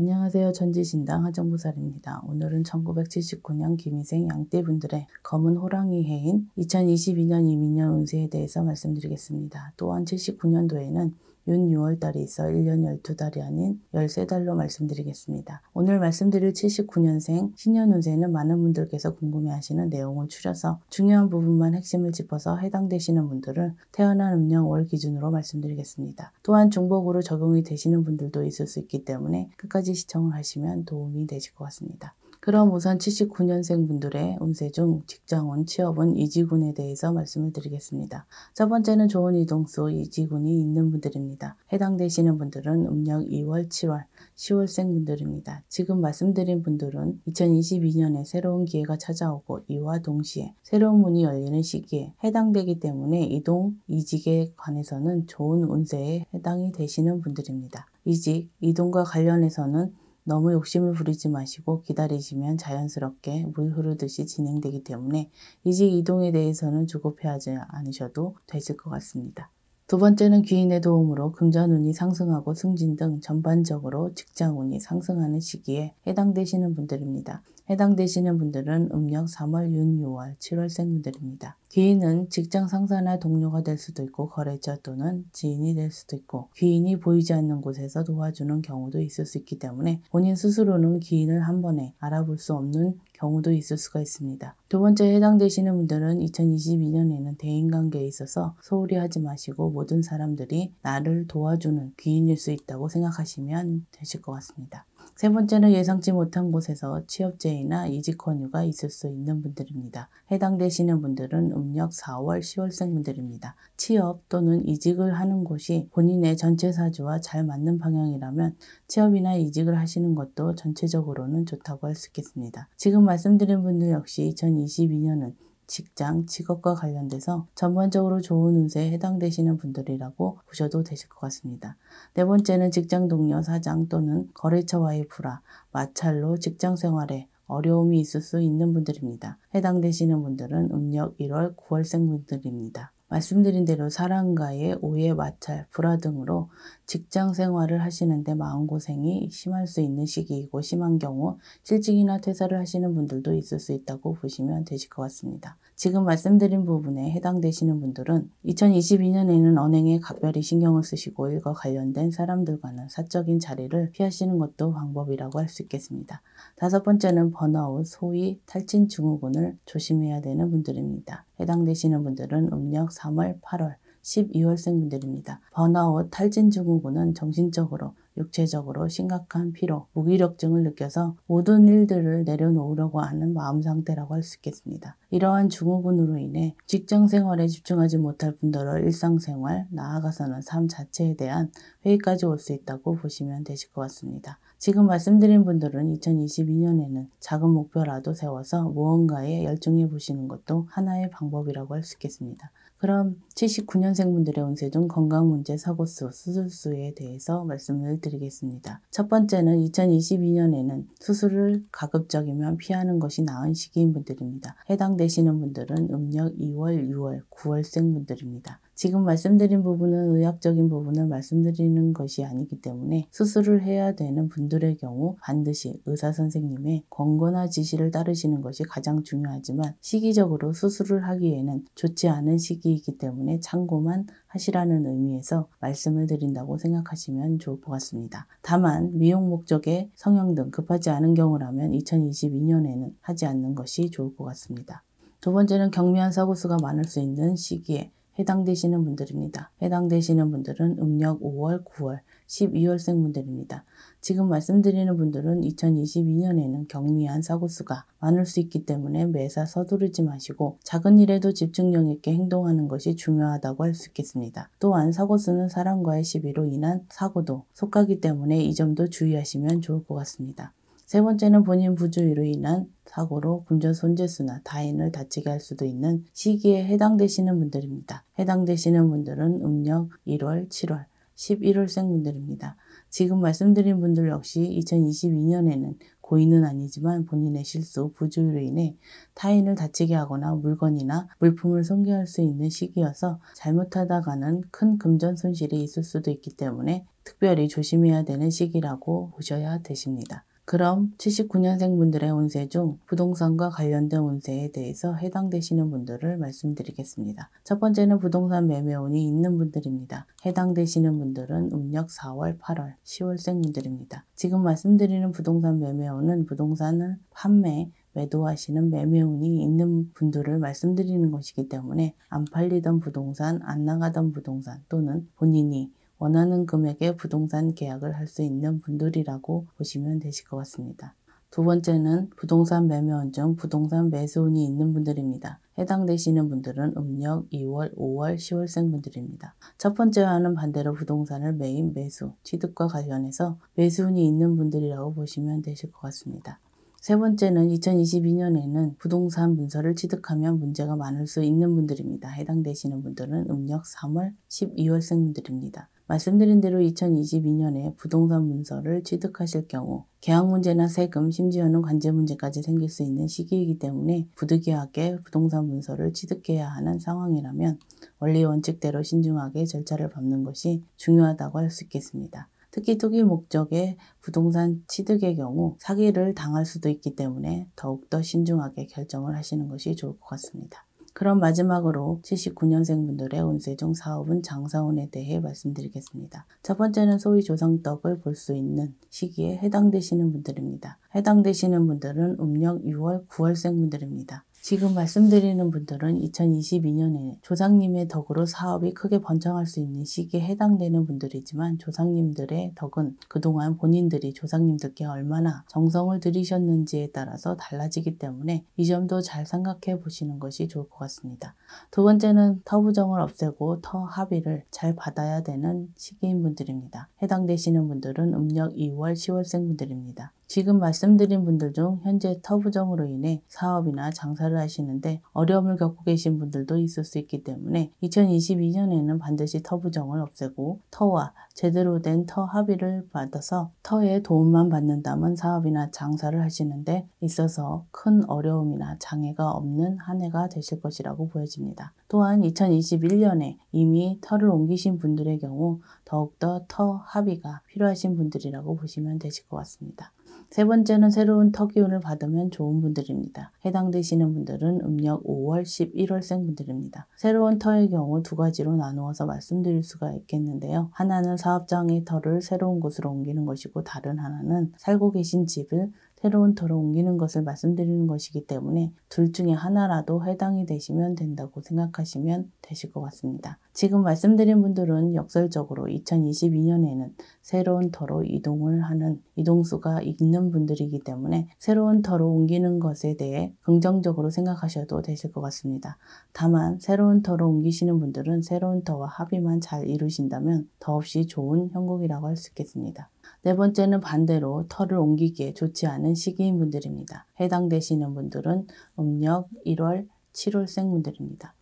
안녕하세요. 전지신당 하정보살입니다. 오늘은 1979년 김희생 양떼분들의 검은 호랑이 해인 2022년 이민년 운세에 대해서 말씀드리겠습니다. 또한 79년도에는 윤 6월달이 있어 1년 12달이 아닌 13달로 말씀드리겠습니다. 오늘 말씀드릴 79년생 신년 운세는 많은 분들께서 궁금해하시는 내용을 추려서 중요한 부분만 핵심을 짚어서 해당되시는 분들을 태어난 음력 월 기준으로 말씀드리겠습니다. 또한 중복으로 적용이 되시는 분들도 있을 수 있기 때문에 끝까지 시청을 하시면 도움이 되실 것 같습니다. 그럼 우선 79년생 분들의 운세 중 직장운, 취업운, 이지군에 대해서 말씀을 드리겠습니다. 첫 번째는 좋은 이동수 이지군이 있는 분들입니다. 해당되시는 분들은 음력 2월, 7월, 10월생 분들입니다. 지금 말씀드린 분들은 2022년에 새로운 기회가 찾아오고 이와 동시에 새로운 문이 열리는 시기에 해당되기 때문에 이동, 이직에 관해서는 좋은 운세에 해당이 되시는 분들입니다. 이직, 이동과 관련해서는 너무 욕심을 부리지 마시고 기다리시면 자연스럽게 물 흐르듯이 진행되기 때문에 이직 이동에 대해서는 조급해하지 않으셔도 되실 것 같습니다. 두 번째는 귀인의 도움으로 금전운이 상승하고 승진 등 전반적으로 직장운이 상승하는 시기에 해당되시는 분들입니다. 해당되시는 분들은 음력 3월, 6, 6월, 7월생 분들입니다. 귀인은 직장 상사나 동료가 될 수도 있고 거래처 또는 지인이 될 수도 있고 귀인이 보이지 않는 곳에서 도와주는 경우도 있을 수 있기 때문에 본인 스스로는 귀인을 한 번에 알아볼 수 없는 경우도 있을 수가 있습니다. 두 번째 해당되시는 분들은 2022년에는 대인관계에 있어서 소홀히 하지 마시고 모든 사람들이 나를 도와주는 귀인일 수 있다고 생각하시면 되실 것 같습니다. 세 번째는 예상치 못한 곳에서 취업제이나 이직 권유가 있을 수 있는 분들입니다. 해당되시는 분들은 음력 4월, 10월생 분들입니다. 취업 또는 이직을 하는 곳이 본인의 전체 사주와 잘 맞는 방향이라면 취업이나 이직을 하시는 것도 전체적으로는 좋다고 할 수 있겠습니다. 지금 말씀드린 분들 역시 2022년은 직장, 직업과 관련돼서 전반적으로 좋은 운세에 해당되시는 분들이라고 보셔도 되실 것 같습니다. 네 번째는 직장 동료, 사장 또는 거래처와의 불화, 마찰로 직장 생활에 어려움이 있을 수 있는 분들입니다. 해당되시는 분들은 음력 1월, 9월생 분들입니다. 말씀드린 대로 사랑과의 오해, 마찰, 불화 등으로 직장 생활을 하시는데 마음고생이 심할 수 있는 시기이고 심한 경우 실직이나 퇴사를 하시는 분들도 있을 수 있다고 보시면 되실 것 같습니다. 지금 말씀드린 부분에 해당되시는 분들은 2022년에는 언행에 각별히 신경을 쓰시고 일과 관련된 사람들과는 사적인 자리를 피하시는 것도 방법이라고 할 수 있겠습니다. 다섯 번째는 번아웃, 소위 탈진 증후군을 조심해야 되는 분들입니다. 해당되시는 분들은 음력 3월, 8월, 12월생 분들입니다. 번아웃, 탈진 증후군은 정신적으로 육체적으로 심각한 피로, 무기력증을 느껴서 모든 일들을 내려놓으려고 하는 마음 상태라고 할 수 있겠습니다. 이러한 증후군으로 인해 직장 생활에 집중하지 못할 분더러 일상생활, 나아가서는 삶 자체에 대한 회의까지 올 수 있다고 보시면 되실 것 같습니다. 지금 말씀드린 분들은 2022년에는 작은 목표라도 세워서 무언가에 열중해 보시는 것도 하나의 방법이라고 할 수 있겠습니다. 그럼 79년생 분들의 운세 중 건강 문제, 사고수, 수술수에 대해서 말씀을 드리겠습니다. 첫 번째는 2022년에는 수술을 가급적이면 피하는 것이 나은 시기인 분들입니다. 해당되시는 분들은 음력 2월, 6월, 9월생 분들입니다. 지금 말씀드린 부분은 의학적인 부분을 말씀드리는 것이 아니기 때문에 수술을 해야 되는 분들의 경우 반드시 의사 선생님의 권고나 지시를 따르시는 것이 가장 중요하지만 시기적으로 수술을 하기에는 좋지 않은 시기이기 때문에 참고만 하시라는 의미에서 말씀을 드린다고 생각하시면 좋을 것 같습니다. 다만 미용 목적의 성형 등 급하지 않은 경우라면 2022년에는 하지 않는 것이 좋을 것 같습니다. 두 번째는 경미한 사고수가 많을 수 있는 시기에 해당되시는 분들입니다. 해당되시는 분들은 음력 5월, 9월, 12월생 분들입니다. 지금 말씀드리는 분들은 2022년에는 경미한 사고수가 많을 수 있기 때문에 매사 서두르지 마시고 작은 일에도 집중력 있게 행동하는 것이 중요하다고 할 수 있겠습니다. 또한 사고수는 사람과의 시비로 인한 사고도 속하기 때문에 이 점도 주의하시면 좋을 것 같습니다. 세 번째는 본인 부주의로 인한 사고로 금전 손재수나 타인을 다치게 할 수도 있는 시기에 해당되시는 분들입니다. 해당되시는 분들은 음력 1월, 7월, 11월생 분들입니다. 지금 말씀드린 분들 역시 2022년에는 고의는 아니지만 본인의 실수, 부주의로 인해 타인을 다치게 하거나 물건이나 물품을 손괴할 수 있는 시기여서 잘못하다가는 큰 금전 손실이 있을 수도 있기 때문에 특별히 조심해야 되는 시기라고 보셔야 되십니다. 그럼 79년생 분들의 운세 중 부동산과 관련된 운세에 대해서 해당되시는 분들을 말씀드리겠습니다. 첫 번째는 부동산 매매운이 있는 분들입니다. 해당되시는 분들은 음력 4월, 8월, 10월생 분들입니다. 지금 말씀드리는 부동산 매매운은 부동산을 판매, 매도하시는 매매운이 있는 분들을 말씀드리는 것이기 때문에 안 팔리던 부동산, 안 나가던 부동산 또는 본인이 원하는 금액의 부동산 계약을 할 수 있는 분들이라고 보시면 되실 것 같습니다. 두 번째는 부동산 매매원정 부동산 매수운이 있는 분들입니다. 해당되시는 분들은 음력 2월, 5월, 10월생 분들입니다. 첫 번째와는 반대로 부동산을 매입, 매수, 취득과 관련해서 매수운이 있는 분들이라고 보시면 되실 것 같습니다. 세 번째는 2022년에는 부동산 문서를 취득하면 문제가 많을 수 있는 분들입니다. 해당되시는 분들은 음력 3월, 12월생 분들입니다. 말씀드린 대로 2022년에 부동산 문서를 취득하실 경우 계약 문제나 세금, 심지어는 관제 문제까지 생길 수 있는 시기이기 때문에 부득이하게 부동산 문서를 취득해야 하는 상황이라면 원리 원칙대로 신중하게 절차를 밟는 것이 중요하다고 할 수 있겠습니다. 특히 투기 목적의 부동산 취득의 경우 사기를 당할 수도 있기 때문에 더욱더 신중하게 결정을 하시는 것이 좋을 것 같습니다. 그럼 마지막으로 79년생 분들의 운세 중 사업은 장사운에 대해 말씀드리겠습니다. 첫 번째는 소위 조상떡을 볼 수 있는 시기에 해당되시는 분들입니다. 해당되시는 분들은 음력 6월, 9월생 분들입니다. 지금 말씀드리는 분들은 2022년에 조상님의 덕으로 사업이 크게 번창할 수 있는 시기에 해당되는 분들이지만 조상님들의 덕은 그동안 본인들이 조상님들께 얼마나 정성을 들이셨는지에 따라서 달라지기 때문에 이 점도 잘 생각해 보시는 것이 좋을 것 같습니다. 두 번째는 터부정을 없애고 터 합의를 잘 받아야 되는 시기인 분들입니다. 해당되시는 분들은 음력 2월, 10월생 분들입니다. 지금 말씀드린 분들 중 현재 터부정으로 인해 사업이나 장사를 하시는데 어려움을 겪고 계신 분들도 있을 수 있기 때문에 2022년에는 반드시 터부정을 없애고 터와 제대로 된 터 합의를 받아서 터의 도움만 받는다면 사업이나 장사를 하시는데 있어서 큰 어려움이나 장애가 없는 한 해가 되실 것이라고 보여집니다. 또한 2021년에 이미 터를 옮기신 분들의 경우 더욱더 터 합의가 필요하신 분들이라고 보시면 되실 것 같습니다. 세 번째는 새로운 터기운을 받으면 좋은 분들입니다. 해당되시는 분들은 음력 5월, 11월생 분들입니다. 새로운 터의 경우 두 가지로 나누어서 말씀드릴 수가 있겠는데요. 하나는 사업장의 터를 새로운 곳으로 옮기는 것이고 다른 하나는 살고 계신 집을 새로운 터로 옮기는 것을 말씀드리는 것이기 때문에 둘 중에 하나라도 해당이 되시면 된다고 생각하시면 되실 것 같습니다. 지금 말씀드린 분들은 역설적으로 2022년에는 새로운 터로 이동을 하는 이동수가 있는 분들이기 때문에 새로운 터로 옮기는 것에 대해 긍정적으로 생각하셔도 되실 것 같습니다. 다만 새로운 터로 옮기시는 분들은 새로운 터와 합의만 잘 이루신다면 더없이 좋은 형국이라고 할 수 있겠습니다. 네 번째는 반대로 털을 옮기기에 좋지 않은 시기인 분들입니다. 해당되시는 분들은 음력 1월, 7월생 분들입니다.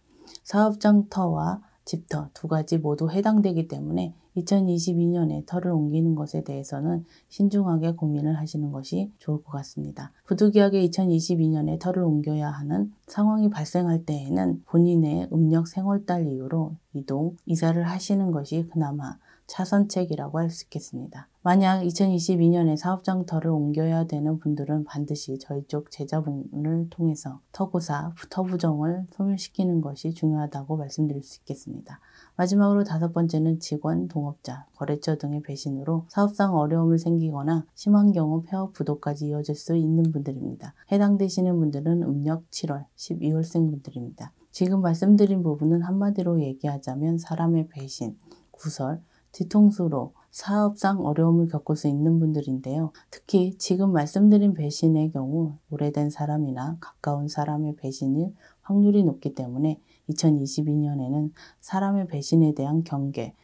사업장 터와 집터 두 가지 모두 해당되기 때문에 2022년에 털을 옮기는 것에 대해서는 신중하게 고민을 하시는 것이 좋을 것 같습니다. 부득이하게 2022년에 털을 옮겨야 하는 상황이 발생할 때에는 본인의 음력 생월달 이후로 이동, 이사를 하시는 것이 그나마 차선책이라고 할 수 있겠습니다. 만약 2022년에 사업장터를 옮겨야 되는 분들은 반드시 저희 쪽 제자분을 통해서 터고사, 터부정을 소멸시키는 것이 중요하다고 말씀드릴 수 있겠습니다. 마지막으로 다섯 번째는 직원, 동업자, 거래처 등의 배신으로 사업상 어려움을 생기거나 심한 경우 폐업 부도까지 이어질 수 있는 분들입니다. 해당되시는 분들은 음력 7월, 12월생 분들입니다. 지금 말씀드린 부분은 한마디로 얘기하자면 사람의 배신, 구설, 뒤통수로 사업상 어려움을 겪을 수 있는 분들인데요. 특히 지금 말씀드린 배신의 경우 오래된 사람이나 가까운 사람의 배신일 확률이 높기 때문에 2022년에는 사람의 배신에 대한 경계,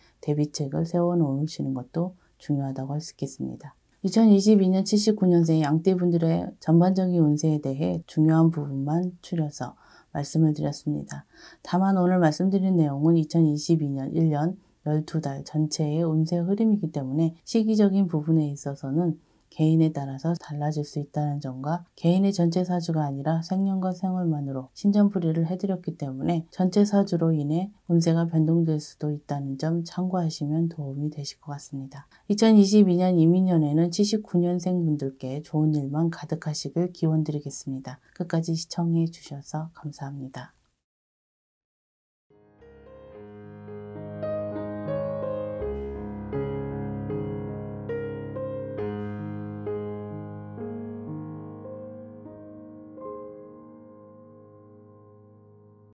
대비책을 세워놓으시는 것도 중요하다고 할 수 있겠습니다. 2022년 79년생 양띠분들의 전반적인 운세에 대해 중요한 부분만 추려서 말씀을 드렸습니다. 다만 오늘 말씀드린 내용은 2022년 1년 12달 전체의 운세 흐름이기 때문에 시기적인 부분에 있어서는 개인에 따라서 달라질 수 있다는 점과 개인의 전체 사주가 아니라 생년과 생월만으로 신전풀이를 해드렸기 때문에 전체 사주로 인해 운세가 변동될 수도 있다는 점 참고하시면 도움이 되실 것 같습니다. 2022년 이민년에는 79년생 분들께 좋은 일만 가득하시길 기원 드리겠습니다. 끝까지 시청해 주셔서 감사합니다.